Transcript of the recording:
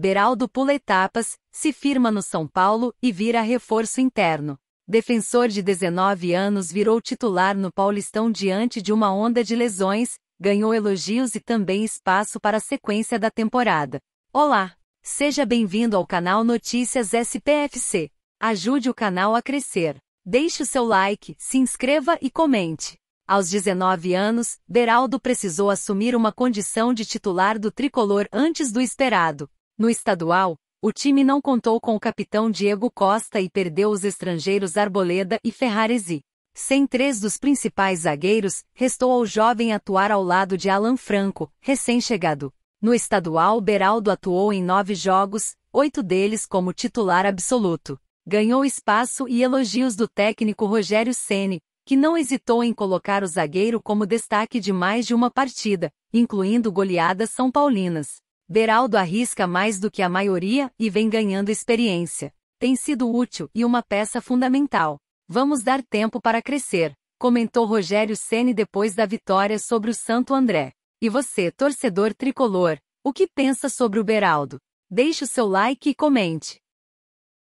Beraldo pula etapas, se firma no São Paulo e vira reforço interno. Defensor de 19 anos virou titular no Paulistão diante de uma onda de lesões, ganhou elogios e também espaço para a sequência da temporada. Olá! Seja bem-vindo ao canal Notícias SPFC. Ajude o canal a crescer. Deixe o seu like, se inscreva e comente. Aos 19 anos, Beraldo precisou assumir uma condição de titular do tricolor antes do esperado. No estadual, o time não contou com o capitão Diego Costa e perdeu os estrangeiros Arboleda e Ferraresi. Sem três dos principais zagueiros, restou ao jovem atuar ao lado de Alan Franco, recém-chegado. No estadual, Beraldo atuou em nove jogos, oito deles como titular absoluto. Ganhou espaço e elogios do técnico Rogério Ceni, que não hesitou em colocar o zagueiro como destaque de mais de uma partida, incluindo goleadas são paulinas. Beraldo arrisca mais do que a maioria e vem ganhando experiência. Tem sido útil e uma peça fundamental. Vamos dar tempo para crescer, comentou Rogério Ceni depois da vitória sobre o Santo André. E você, torcedor tricolor, o que pensa sobre o Beraldo? Deixe o seu like e comente.